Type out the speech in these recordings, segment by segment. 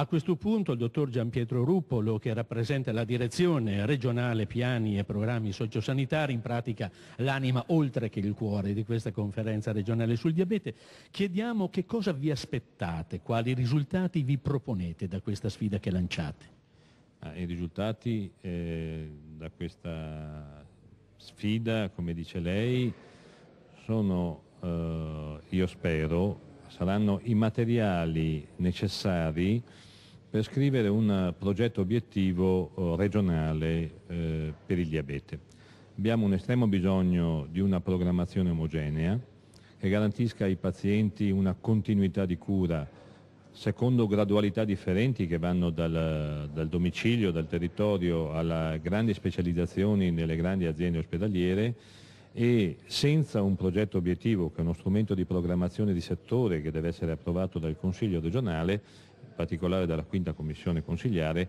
A questo punto il dottor Gianpietro Ruppolo, che rappresenta la direzione regionale piani e programmi sociosanitari, in pratica l'anima oltre che il cuore di questa conferenza regionale sul diabete, chiediamo che cosa vi aspettate, quali risultati vi proponete da questa sfida che lanciate. Ah, I risultati eh, da questa sfida, come dice lei, sono, eh, io spero, saranno i materiali necessari per scrivere un eh, progetto obiettivo eh, regionale eh, per il diabete. Abbiamo un estremo bisogno di una programmazione omogenea che garantisca ai pazienti una continuità di cura secondo gradualità differenti che vanno dal, dal domicilio, dal territorio, alle grandi specializzazioni nelle grandi aziende ospedaliere e senza un progetto obiettivo che è uno strumento di programmazione di settore che deve essere approvato dal Consiglio regionale particolare dalla quinta commissione consigliare,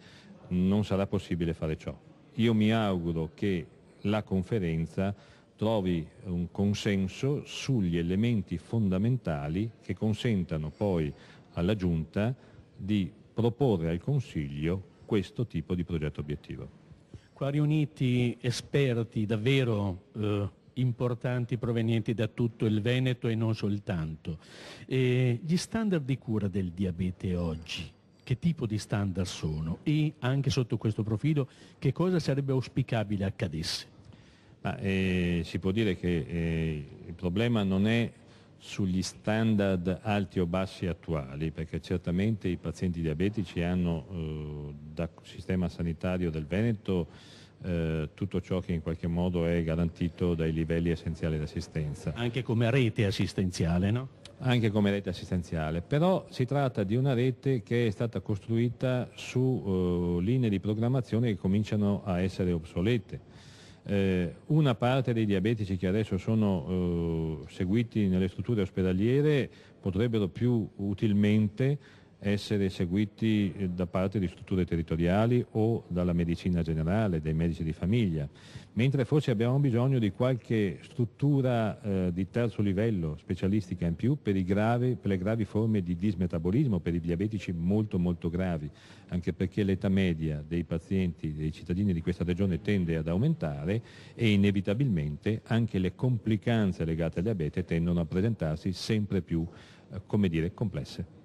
non sarà possibile fare ciò. Io mi auguro che la conferenza trovi un consenso sugli elementi fondamentali che consentano poi alla Giunta di proporre al Consiglio questo tipo di progetto obiettivo. Qua riuniti esperti davvero eh importanti provenienti da tutto il Veneto e non soltanto. E gli standard di cura del diabete oggi, che tipo di standard sono e anche sotto questo profilo che cosa sarebbe auspicabile accadesse? Ma, eh, si può dire che eh, il problema non è sugli standard alti o bassi attuali, perché certamente i pazienti diabetici hanno eh, dal sistema sanitario del Veneto eh, tutto ciò che in qualche modo è garantito dai livelli essenziali di assistenza. Anche come rete assistenziale, no? Anche come rete assistenziale, però si tratta di una rete che è stata costruita su eh, linee di programmazione che cominciano a essere obsolete. Eh, una parte dei diabetici che adesso sono eh, seguiti nelle strutture ospedaliere potrebbero più utilmente essere seguiti eh, da parte di strutture territoriali o dalla medicina generale, dai medici di famiglia, mentre forse abbiamo bisogno di qualche struttura eh, di terzo livello specialistica in più per, gravi, per, le gravi forme di dismetabolismo, per i diabetici molto molto gravi, anche perché l'età media dei pazienti, dei cittadini di questa regione tende ad aumentare e inevitabilmente anche le complicanze legate al diabete tendono a presentarsi sempre più eh, come dire, complesse.